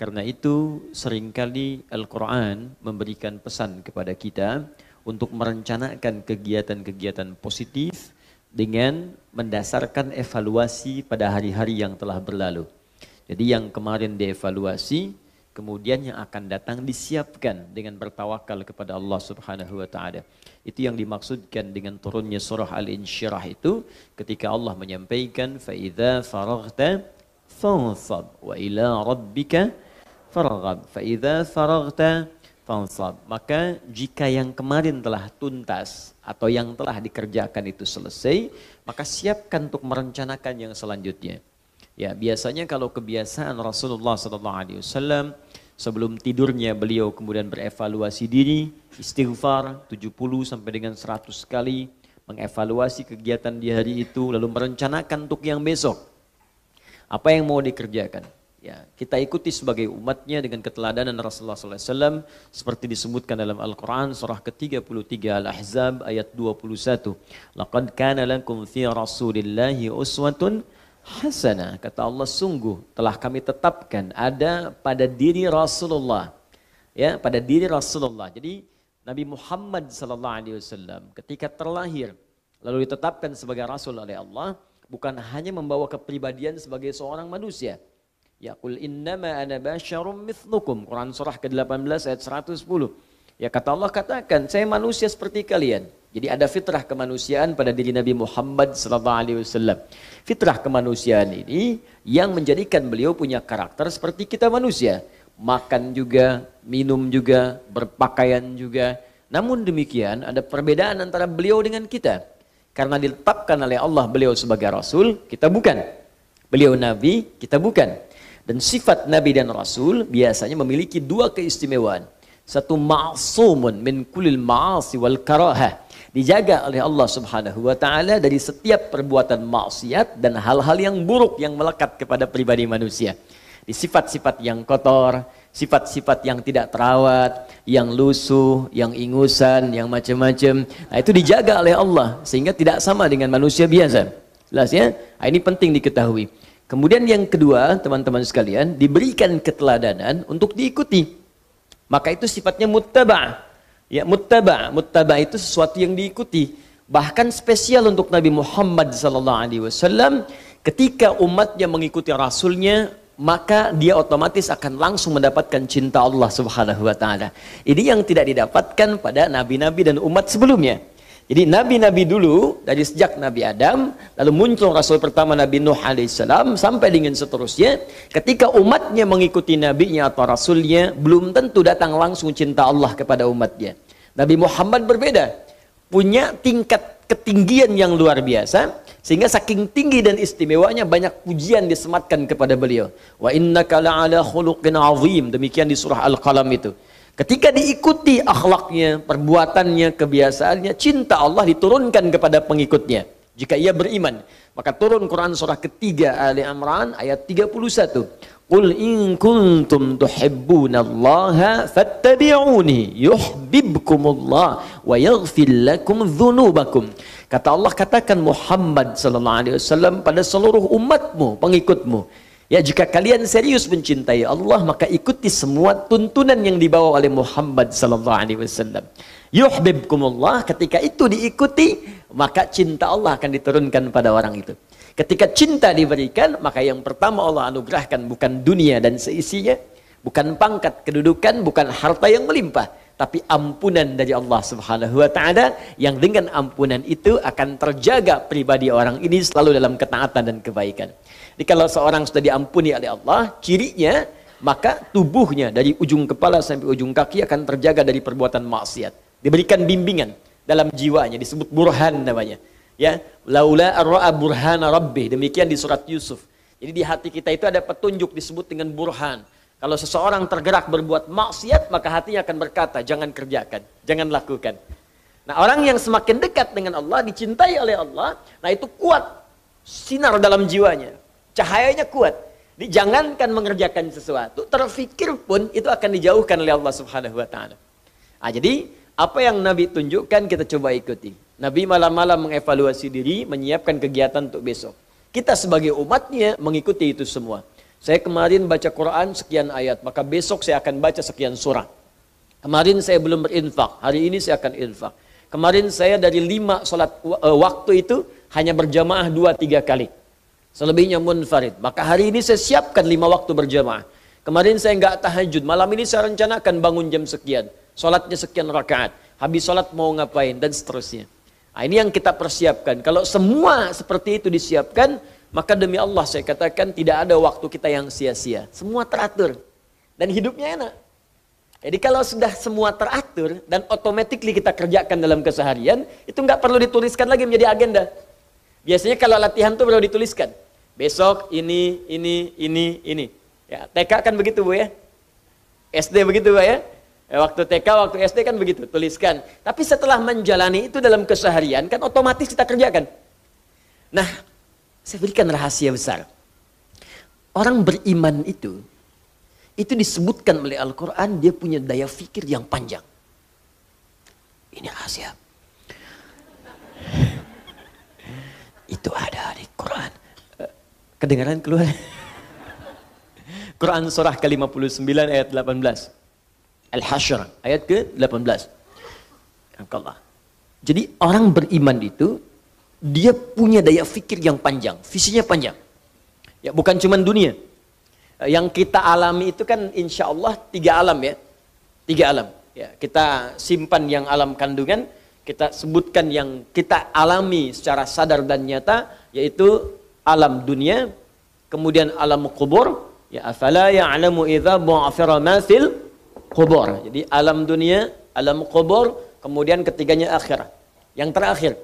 Karena itu seringkali Al-Quran memberikan pesan kepada kita untuk merencanakan kegiatan-kegiatan positif dengan mendasarkan evaluasi pada hari-hari yang telah berlalu. Jadi yang kemarin dievaluasi, kemudian yang akan datang disiapkan dengan bertawakal kepada Allah Subhanahu wa taala. Itu yang dimaksudkan dengan turunnya surah Al-Insyirah itu ketika Allah menyampaikan fa idza faraghta wa ila rabbika farghab. Fa'idha faraghta fansab. Maka jika yang kemarin telah tuntas atau yang telah dikerjakan itu selesai, maka siapkan untuk merencanakan yang selanjutnya. Ya, biasanya kalau kebiasaan Rasulullah SAW sebelum tidurnya beliau kemudian berevaluasi diri, istighfar 70 sampai dengan 100 kali, mengevaluasi kegiatan di hari itu lalu merencanakan untuk yang besok. Apa yang mau dikerjakan? Ya, kita ikuti sebagai umatnya dengan keteladanan Rasulullah SAW seperti disebutkan dalam Al-Quran surah ke-33 Al-Ahzab ayat 21. Laqad kana lakum fi Rasulillahi uswatun hasana Kata Allah sungguh telah kami tetapkan ada pada diri Rasulullah. Ya, pada diri Rasulullah. Jadi Nabi Muhammad sallallahu alaihi wasallam ketika terlahir lalu ditetapkan sebagai rasul oleh Allah bukan hanya membawa kepribadian sebagai seorang manusia Ya kul innama ana basyarum mithlukum. Quran surah ke-18 ayat 110. Ya kata Allah katakan, saya manusia seperti kalian. Jadi ada fitrah kemanusiaan pada diri Nabi Muhammad sallallahu alaihi wasallam. Fitrah kemanusiaan ini yang menjadikan beliau punya karakter seperti kita manusia. Makan juga, minum juga, berpakaian juga. Namun demikian ada perbedaan antara beliau dengan kita. Karena ditetapkan oleh Allah beliau sebagai rasul, kita bukan. Beliau nabi, kita bukan dan sifat Nabi dan Rasul biasanya memiliki dua keistimewaan. Satu ma'asumun min kulil ma'asi wal karahah. Dijaga oleh Allah subhanahu wa ta'ala dari setiap perbuatan maksiat dan hal-hal yang buruk yang melekat kepada pribadi manusia. Di sifat-sifat yang kotor, sifat-sifat yang tidak terawat, yang lusuh, yang ingusan, yang macam-macam. Nah, itu dijaga oleh Allah sehingga tidak sama dengan manusia biasa. Jelas ya? Nah, ini penting diketahui. Kemudian yang kedua, teman-teman sekalian, diberikan keteladanan untuk diikuti. Maka itu sifatnya muttaba. Ya, muttaba. Muttaba itu sesuatu yang diikuti. Bahkan spesial untuk Nabi Muhammad sallallahu alaihi wasallam ketika umatnya mengikuti rasulnya maka dia otomatis akan langsung mendapatkan cinta Allah Subhanahu wa taala. Ini yang tidak didapatkan pada nabi-nabi dan umat sebelumnya. Jadi nabi-nabi dulu dari sejak Nabi Adam lalu muncul rasul pertama Nabi Nuh alaihissalam sampai dengan seterusnya ketika umatnya mengikuti nabinya atau rasulnya belum tentu datang langsung cinta Allah kepada umatnya. Nabi Muhammad berbeda punya tingkat ketinggian yang luar biasa sehingga saking tinggi dan istimewanya banyak pujian disematkan kepada beliau. Wa innaka la'ala khuluqin azim demikian di surah Al-Qalam itu. Ketika diikuti akhlaknya, perbuatannya, kebiasaannya, cinta Allah diturunkan kepada pengikutnya. Jika ia beriman, maka turun Quran surah ketiga Ali Imran ayat 31. Qul in kuntum tuhibbunallaha fattabi'uni yuhibbukumullah wa yaghfir lakum dhunubakum. Kata Allah katakan Muhammad sallallahu alaihi wasallam pada seluruh umatmu, pengikutmu. Ya jika kalian serius mencintai Allah maka ikuti semua tuntunan yang dibawa oleh Muhammad sallallahu alaihi wasallam. Yuhibbukumullah ketika itu diikuti maka cinta Allah akan diturunkan pada orang itu. Ketika cinta diberikan maka yang pertama Allah anugerahkan bukan dunia dan seisinya, bukan pangkat, kedudukan, bukan harta yang melimpah, tapi ampunan dari Allah Subhanahu wa taala yang dengan ampunan itu akan terjaga pribadi orang ini selalu dalam ketaatan dan kebaikan. Jadi kalau seorang sudah diampuni oleh Allah, cirinya maka tubuhnya dari ujung kepala sampai ujung kaki akan terjaga dari perbuatan maksiat. Diberikan bimbingan dalam jiwanya disebut burhan namanya. Ya, laula ar-ra'a burhana rabbih. Demikian di surat Yusuf. Jadi di hati kita itu ada petunjuk disebut dengan burhan. Kalau seseorang tergerak berbuat maksiat, maka hatinya akan berkata, jangan kerjakan, jangan lakukan. Nah, orang yang semakin dekat dengan Allah, dicintai oleh Allah, nah itu kuat sinar dalam jiwanya. Cahayanya kuat. Jangankan mengerjakan sesuatu, terfikir pun itu akan dijauhkan oleh Allah Subhanahu wa taala. Nah, jadi apa yang Nabi tunjukkan kita coba ikuti. Nabi malam-malam mengevaluasi diri, menyiapkan kegiatan untuk besok. Kita sebagai umatnya mengikuti itu semua. Saya kemarin baca Quran sekian ayat, maka besok saya akan baca sekian surah. Kemarin saya belum berinfak, hari ini saya akan infak. Kemarin saya dari lima sholat eh, waktu itu hanya berjamaah dua tiga kali. Selebihnya munfarid. Maka hari ini saya siapkan lima waktu berjamaah. Kemarin saya nggak tahajud. Malam ini saya rencanakan bangun jam sekian. Sholatnya sekian rakaat. Habis sholat mau ngapain dan seterusnya. Nah, ini yang kita persiapkan. Kalau semua seperti itu disiapkan, maka demi Allah saya katakan tidak ada waktu kita yang sia-sia. Semua teratur. Dan hidupnya enak. Jadi kalau sudah semua teratur dan otomatis kita kerjakan dalam keseharian, itu nggak perlu dituliskan lagi menjadi agenda. Biasanya kalau latihan tuh perlu dituliskan. Besok ini, ini, ini, ini. Ya, TK kan begitu Bu ya. SD begitu Bu ya. Eh, waktu TK, waktu SD kan begitu, tuliskan. Tapi setelah menjalani itu dalam keseharian, kan otomatis kita kerjakan. Nah, saya berikan rahasia besar. Orang beriman itu, itu disebutkan oleh Al-Quran, dia punya daya fikir yang panjang. Ini rahasia. Itu ada di Quran. Eh, kedengaran keluar. Quran surah ke-59 ayat 18. al Hashr ayat ke-18. Allah. Jadi orang beriman itu dia punya daya fikir yang panjang, visinya panjang. Ya bukan cuma dunia. Eh, yang kita alami itu kan insya Allah tiga alam ya, tiga alam. Ya kita simpan yang alam kandungan, kita sebutkan yang kita alami secara sadar dan nyata yaitu alam dunia kemudian alam kubur ya afala ya'lamu idza ma fil kubur jadi alam dunia alam kubur kemudian ketiganya akhirat yang terakhir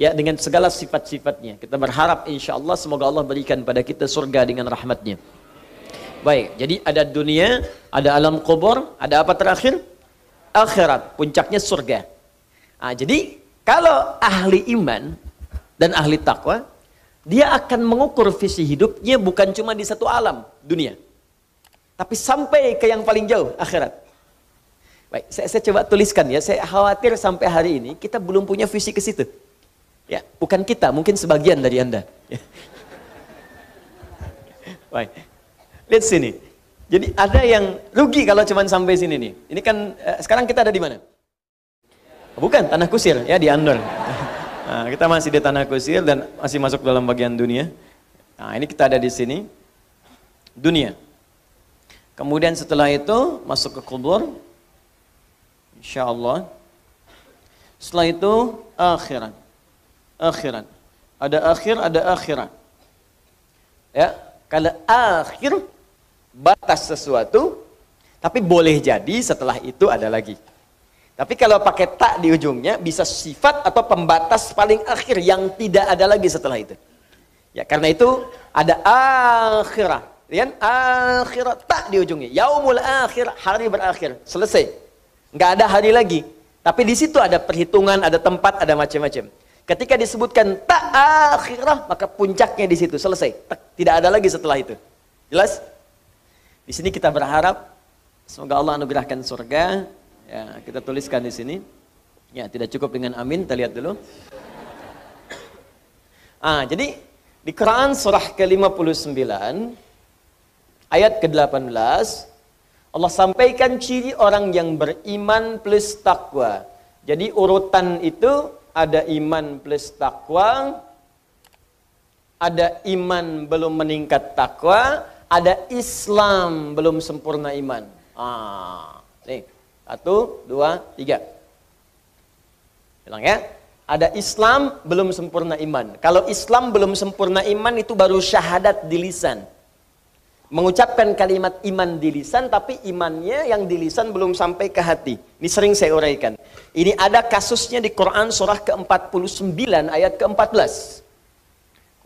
ya dengan segala sifat-sifatnya kita berharap insya Allah semoga Allah berikan pada kita surga dengan rahmatnya baik jadi ada dunia ada alam kubur ada apa terakhir akhirat puncaknya surga Nah, jadi kalau ahli iman dan ahli takwa, dia akan mengukur visi hidupnya bukan cuma di satu alam dunia, tapi sampai ke yang paling jauh akhirat. Baik, saya, saya coba tuliskan ya. Saya khawatir sampai hari ini kita belum punya visi ke situ. Ya, bukan kita, mungkin sebagian dari anda. Ya. Baik, lihat sini. Jadi ada yang rugi kalau cuma sampai sini nih. Ini kan eh, sekarang kita ada di mana? bukan tanah kusir ya di Andor nah, kita masih di tanah kusir dan masih masuk dalam bagian dunia nah ini kita ada di sini dunia kemudian setelah itu masuk ke kubur insya Allah setelah itu akhiran, akhiran. ada akhir ada akhiran. ya kalau akhir batas sesuatu tapi boleh jadi setelah itu ada lagi tapi kalau pakai tak di ujungnya bisa sifat atau pembatas paling akhir yang tidak ada lagi setelah itu. Ya, karena itu ada akhirah. ya, akhirat tak di ujungnya. Yaumul akhir, hari berakhir. Selesai. nggak ada hari lagi. Tapi di situ ada perhitungan, ada tempat, ada macam-macam. Ketika disebutkan tak akhirah, maka puncaknya di situ selesai. tak, Tidak ada lagi setelah itu. Jelas? Di sini kita berharap semoga Allah anugerahkan surga, Ya, kita tuliskan di sini. Ya, tidak cukup dengan amin, kita lihat dulu. Ah, jadi di Quran surah ke-59 ayat ke-18 Allah sampaikan ciri orang yang beriman plus takwa. Jadi urutan itu ada iman plus takwa, ada iman belum meningkat takwa, ada Islam belum sempurna iman. Ah, nih. Satu, dua, tiga. Bilang ya. Ada Islam belum sempurna iman. Kalau Islam belum sempurna iman itu baru syahadat di lisan. Mengucapkan kalimat iman di lisan tapi imannya yang di lisan belum sampai ke hati. Ini sering saya uraikan. Ini ada kasusnya di Quran surah ke-49 ayat ke-14.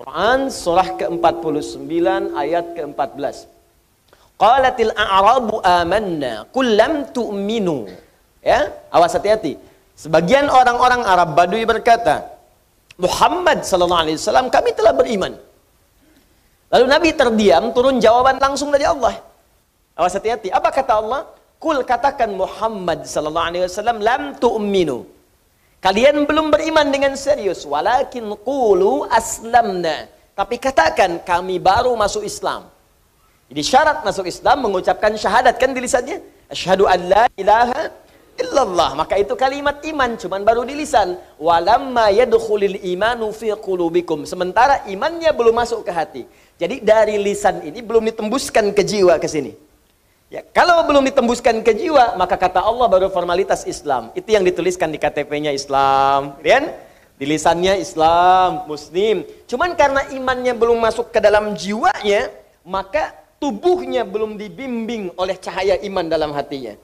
Quran surah ke-49 ayat ke-14. Qalatil a'rabu amanna kullam tu'minu. Ya, awas hati-hati. Sebagian orang-orang Arab Badui berkata, Muhammad sallallahu alaihi wasallam kami telah beriman. Lalu Nabi terdiam, turun jawaban langsung dari Allah. Awas hati-hati. Apa kata Allah? Kul katakan Muhammad sallallahu alaihi wasallam lam tu'minu. Kalian belum beriman dengan serius. Walakin qulu aslamna. Tapi katakan kami baru masuk Islam. Jadi syarat masuk Islam mengucapkan syahadat kan di lisannya. Asyhadu an la ilaha illallah. Maka itu kalimat iman cuman baru di lisan. Walamma yadkhulil imanu fi qulubikum. Sementara imannya belum masuk ke hati. Jadi dari lisan ini belum ditembuskan ke jiwa ke sini. Ya, kalau belum ditembuskan ke jiwa, maka kata Allah baru formalitas Islam. Itu yang dituliskan di KTP-nya Islam, kan? Di lisannya Islam, Muslim. Cuman karena imannya belum masuk ke dalam jiwanya, maka tubuhnya belum dibimbing oleh cahaya iman dalam hatinya.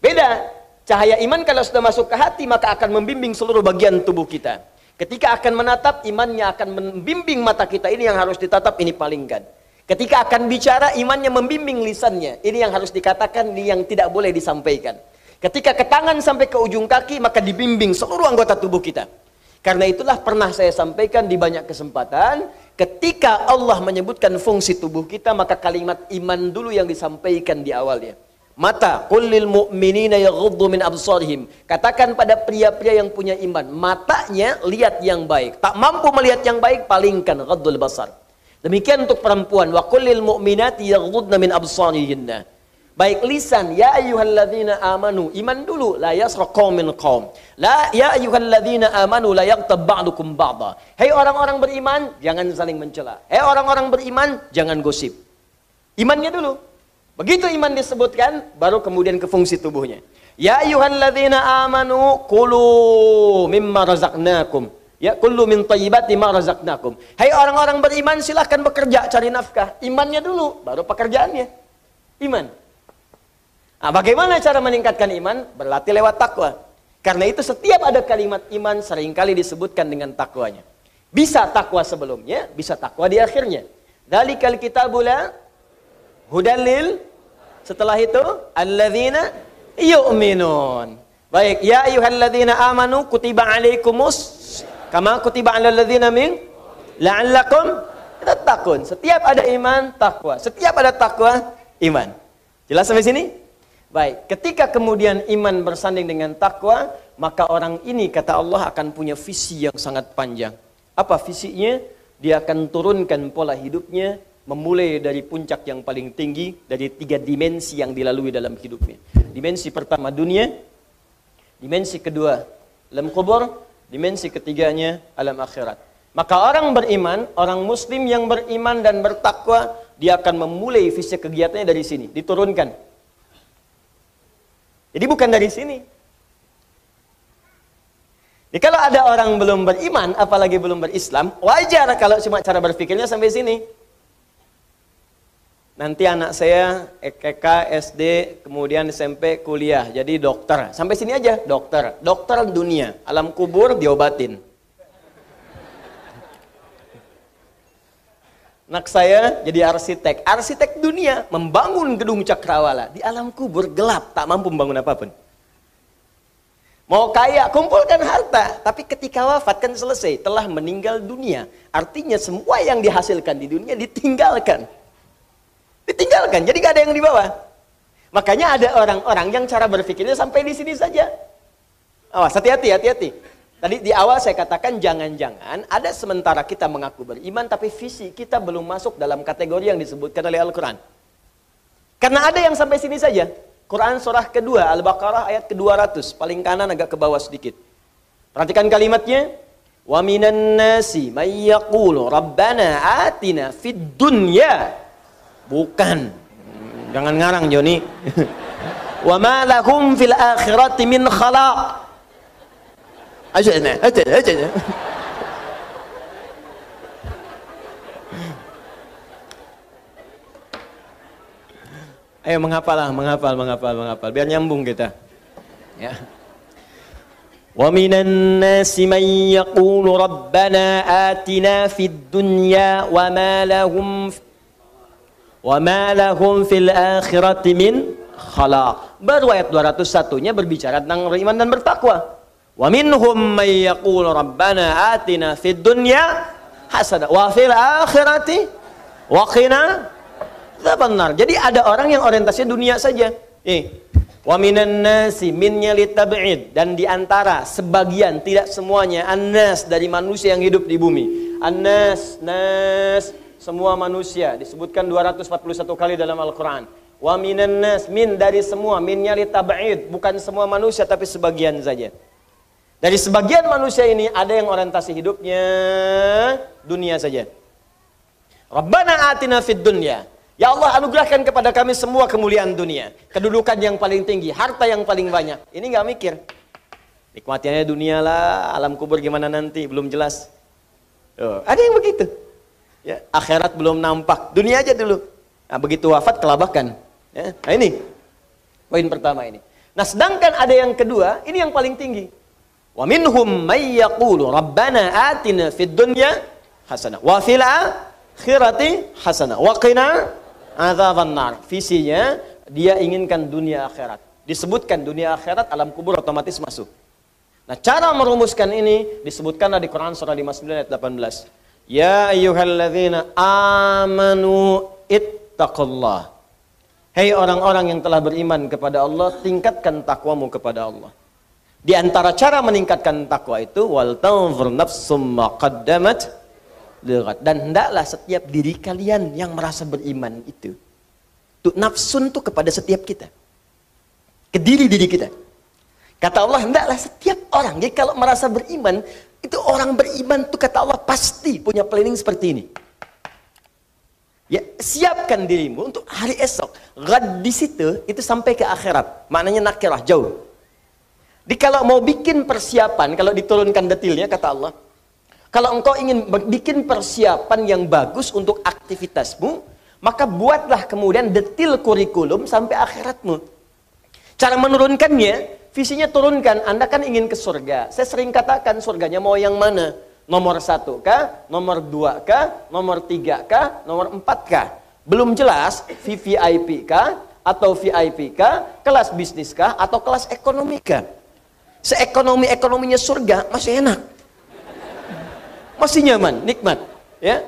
Beda, cahaya iman kalau sudah masuk ke hati maka akan membimbing seluruh bagian tubuh kita. Ketika akan menatap, imannya akan membimbing mata kita. Ini yang harus ditatap, ini paling kan. Ketika akan bicara, imannya membimbing lisannya. Ini yang harus dikatakan, ini yang tidak boleh disampaikan. Ketika ke tangan sampai ke ujung kaki, maka dibimbing seluruh anggota tubuh kita. Karena itulah pernah saya sampaikan di banyak kesempatan, Ketika Allah menyebutkan fungsi tubuh kita, maka kalimat iman dulu yang disampaikan di awalnya. Mata, kulil mu'minina yaghuddu min absarihim. Katakan pada pria-pria yang punya iman, matanya lihat yang baik. Tak mampu melihat yang baik, palingkan ghaddul basar. Demikian untuk perempuan, wa kulil mu'minati yaghuddu min absarihinna baik lisan ya ayyuhalladzina amanu iman dulu la ya qaumin qaum la ya ayyuhalladzina amanu la yaqtab ba'dukum ba'da hei orang-orang beriman jangan saling mencela hei orang-orang beriman jangan gosip imannya dulu begitu iman disebutkan baru kemudian ke fungsi tubuhnya ya ayyuhalladzina amanu kulu mimma razaqnakum Ya kullu min tayyibati ma razaqnakum. Hai hey, orang-orang beriman silahkan bekerja cari nafkah. Imannya dulu baru pekerjaannya. Iman. Nah, bagaimana cara meningkatkan iman? Berlatih lewat takwa. Karena itu setiap ada kalimat iman seringkali disebutkan dengan takwanya. Bisa takwa sebelumnya, bisa takwa di akhirnya. Dalikal kitabula hudalil setelah itu alladzina yu'minun. Baik, ya ayyuhalladzina amanu kutiba alaikumus kama kutiba alal ladzina min la'allakum tatakun. Setiap ada iman, takwa. Setiap ada takwa, iman. Jelas sampai sini? Baik, ketika kemudian iman bersanding dengan takwa, maka orang ini kata Allah akan punya visi yang sangat panjang. Apa visinya? Dia akan turunkan pola hidupnya memulai dari puncak yang paling tinggi dari tiga dimensi yang dilalui dalam hidupnya. Dimensi pertama dunia, dimensi kedua alam kubur, dimensi ketiganya alam akhirat. Maka orang beriman, orang muslim yang beriman dan bertakwa, dia akan memulai visi kegiatannya dari sini, diturunkan jadi bukan dari sini. Jadi kalau ada orang belum beriman, apalagi belum berislam, wajar kalau cuma cara berpikirnya sampai sini. Nanti anak saya EKK, SD, kemudian SMP, kuliah, jadi dokter. Sampai sini aja, dokter. Dokter dunia, alam kubur diobatin. Anak saya jadi arsitek, arsitek dunia membangun gedung cakrawala di alam kubur gelap tak mampu membangun apapun. Mau kaya, kumpulkan harta, tapi ketika wafat kan selesai, telah meninggal dunia. Artinya semua yang dihasilkan di dunia ditinggalkan. Ditinggalkan, jadi gak ada yang dibawa. Makanya ada orang-orang yang cara berpikirnya sampai di sini saja. Awas, hati-hati, hati-hati. Tadi di awal saya katakan jangan-jangan ada sementara kita mengaku beriman tapi visi kita belum masuk dalam kategori yang disebutkan oleh Al-Quran. Karena ada yang sampai sini saja. Quran surah kedua Al-Baqarah ayat ke-200 paling kanan agak ke bawah sedikit. Perhatikan kalimatnya. Wa minan nasi may rabbana atina fid dunya. Bukan. Hmm, jangan ngarang Joni. Wa ma lahum fil akhirati min khalaq. Aja Ajana, aja ajana. Ayo lah, menghafal, menghafal, menghafal. Biar nyambung kita. Ya. man yaqulu rabbana atina fid dunya, wa ma lahum wa ma lahum fil akhirati min خلاق. Baru ayat 201-nya berbicara tentang iman dan bertakwa. Wa minhum may yaqul rabbana atina fid dunya hasanah wa fil akhirati wa qina benar. Jadi ada orang yang orientasinya dunia saja. Eh, Wa minan nasi minnya litab'id dan di antara sebagian tidak semuanya annas dari manusia yang hidup di bumi. Annas nas semua manusia disebutkan 241 kali dalam Al-Qur'an. Wa minan nas min dari semua minnya litab'id bukan semua manusia tapi sebagian saja. Dari sebagian manusia ini ada yang orientasi hidupnya dunia saja. Rabbana atina fid dunya. Ya Allah anugerahkan kepada kami semua kemuliaan dunia. Kedudukan yang paling tinggi, harta yang paling banyak. Ini nggak mikir. Nikmatiannya dunia lah, alam kubur gimana nanti, belum jelas. Oh, ada yang begitu. Ya, akhirat belum nampak, dunia aja dulu. Nah, begitu wafat kelabakan. Ya, nah ini, poin pertama ini. Nah sedangkan ada yang kedua, ini yang paling tinggi. Wa minhum may yaqulu rabbana atina fid dunya hasanah wa fil akhirati hasanah wa qina adzaban nar. Visinya dia inginkan dunia akhirat. Disebutkan dunia akhirat alam kubur otomatis masuk. Nah, cara merumuskan ini disebutkan di Quran surah 59 ayat 18. Ya ayyuhalladzina amanu ittaqullah. Hei orang-orang yang telah beriman kepada Allah, tingkatkan takwamu kepada Allah. Di antara cara meningkatkan takwa itu wal tanzur nafsum maqaddamat dan hendaklah setiap diri kalian yang merasa beriman itu tuh nafsun tuh kepada setiap kita ke diri diri kita kata Allah hendaklah setiap orang jadi kalau merasa beriman itu orang beriman tuh kata Allah pasti punya planning seperti ini Ya, siapkan dirimu untuk hari esok. Gad di situ itu sampai ke akhirat. Maknanya nakirah jauh. Jadi kalau mau bikin persiapan, kalau diturunkan detailnya kata Allah, kalau engkau ingin bikin persiapan yang bagus untuk aktivitasmu, maka buatlah kemudian detail kurikulum sampai akhiratmu. Cara menurunkannya, visinya turunkan. Anda kan ingin ke surga. Saya sering katakan surganya mau yang mana? Nomor satu kah? Nomor dua kah? Nomor tiga kah? Nomor empat kah? Belum jelas VVIP kah? Atau VIP kah? Kelas bisnis kah? Atau kelas ekonomi kah? seekonomi-ekonominya surga masih enak. Masih nyaman, nikmat. Ya.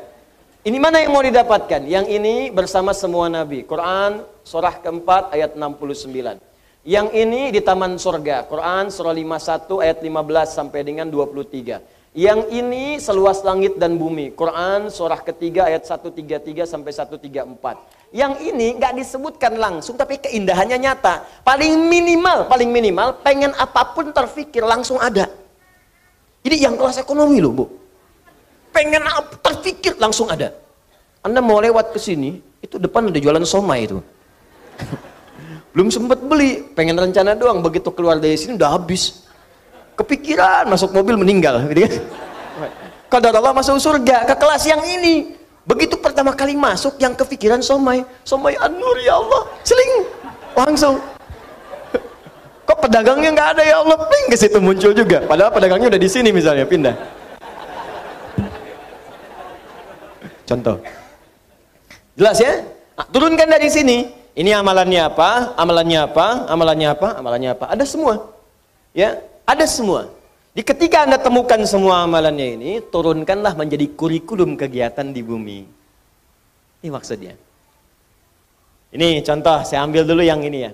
Ini mana yang mau didapatkan? Yang ini bersama semua nabi. Quran surah keempat ayat 69. Yang ini di taman surga. Quran surah 51 ayat 15 sampai dengan 23. Yang ini seluas langit dan bumi. Quran surah ketiga ayat 133 sampai 134. Yang ini nggak disebutkan langsung tapi keindahannya nyata. Paling minimal, paling minimal pengen apapun terfikir langsung ada. jadi yang kelas ekonomi loh bu. Pengen apa terfikir langsung ada. Anda mau lewat ke sini, itu depan ada jualan somai itu. Belum sempat beli, pengen rencana doang. Begitu keluar dari sini udah habis. Kepikiran, masuk mobil meninggal. Gitu kan? kalau masuk surga ke kelas yang ini Begitu pertama kali masuk yang kepikiran somai, somai anur ya Allah, seling langsung. Kok pedagangnya nggak ada ya Allah, ping ke situ muncul juga. Padahal pedagangnya udah di sini misalnya pindah. Contoh. Jelas ya? Nah, turunkan dari sini. Ini amalannya apa? Amalannya apa? Amalannya apa? Amalannya apa? Ada semua. Ya, ada semua. Di ketika Anda temukan semua amalannya ini, turunkanlah menjadi kurikulum kegiatan di bumi. Ini maksudnya. Ini contoh, saya ambil dulu yang ini ya,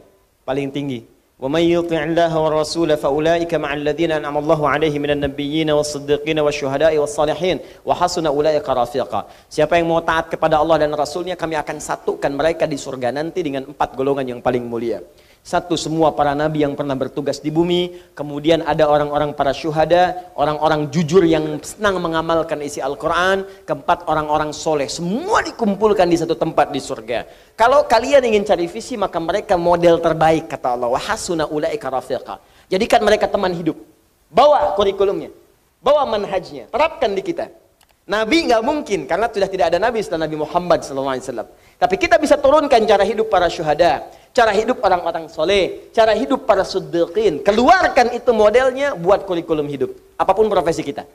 paling tinggi. وَمَنْ يُطِعِ اللَّهَ وَالرَّسُولَ فَأُولَٰئِكَ مَعَ الَّذِينَ أَنْعَمَ اللَّهُ عَلَيْهِمْ مِنَ النَّبِيِّينَ وَالصِّدِّقِينَ وَالشُّهَدَاءِ وَالصَّالِحِينَ وَحَسُنَ أُولَٰئِكَ رَفِيقًا Siapa yang mau taat kepada Allah dan Rasulnya, kami akan satukan mereka di surga nanti dengan empat golongan yang paling mulia. Satu semua para nabi yang pernah bertugas di bumi, kemudian ada orang-orang para syuhada, orang-orang jujur yang senang mengamalkan isi Al-Quran, keempat orang-orang soleh, semua dikumpulkan di satu tempat di surga. Kalau kalian ingin cari visi, maka mereka model terbaik, kata Allah. Wahasuna ulaika rafiqa. Jadikan mereka teman hidup. Bawa kurikulumnya, bawa manhajnya, terapkan di kita. Nabi nggak mungkin karena sudah tidak ada nabi setelah Nabi Muhammad SAW. Tapi kita bisa turunkan cara hidup para syuhada, cara hidup orang-orang soleh, cara hidup para sudiqin. Keluarkan itu modelnya buat kurikulum hidup, apapun profesi kita.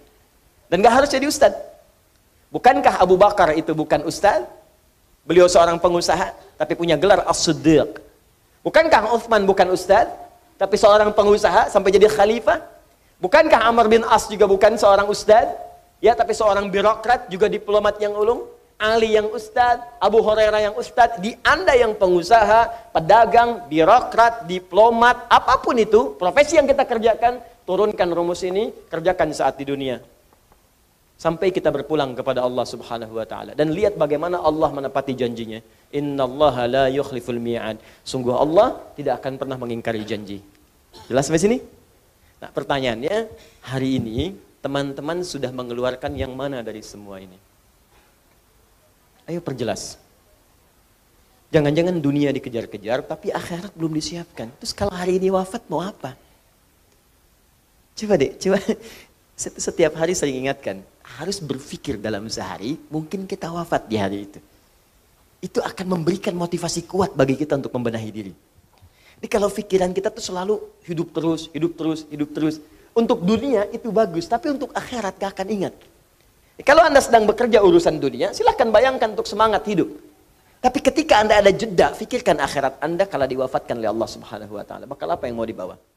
Dan gak harus jadi ustad. Bukankah Abu Bakar itu bukan ustad? Beliau seorang pengusaha, tapi punya gelar as-siddiq. Bukankah Uthman bukan ustad? Tapi seorang pengusaha sampai jadi khalifah? Bukankah Amr bin As juga bukan seorang ustad? Ya, tapi seorang birokrat juga diplomat yang ulung? Ali yang ustad, Abu Hurairah yang ustad, di Anda yang pengusaha, pedagang, birokrat, diplomat, apapun itu, profesi yang kita kerjakan, turunkan rumus ini, kerjakan saat di dunia. Sampai kita berpulang kepada Allah subhanahu wa ta'ala. Dan lihat bagaimana Allah menepati janjinya. Inna Allah la yukhliful mi'ad. Sungguh Allah tidak akan pernah mengingkari janji. Jelas sampai sini? Nah pertanyaannya, hari ini teman-teman sudah mengeluarkan yang mana dari semua ini? Ayo perjelas. Jangan-jangan dunia dikejar-kejar, tapi akhirat belum disiapkan. Terus kalau hari ini wafat mau apa? Coba deh, coba setiap hari saya ingatkan, harus berpikir dalam sehari, mungkin kita wafat di hari itu. Itu akan memberikan motivasi kuat bagi kita untuk membenahi diri. Jadi kalau pikiran kita tuh selalu hidup terus, hidup terus, hidup terus. Untuk dunia itu bagus, tapi untuk akhirat gak akan ingat. Kalau Anda sedang bekerja urusan dunia, silahkan bayangkan untuk semangat hidup. Tapi ketika Anda ada jeda, pikirkan akhirat Anda kalau diwafatkan oleh Allah Subhanahu wa taala. Bakal apa yang mau dibawa?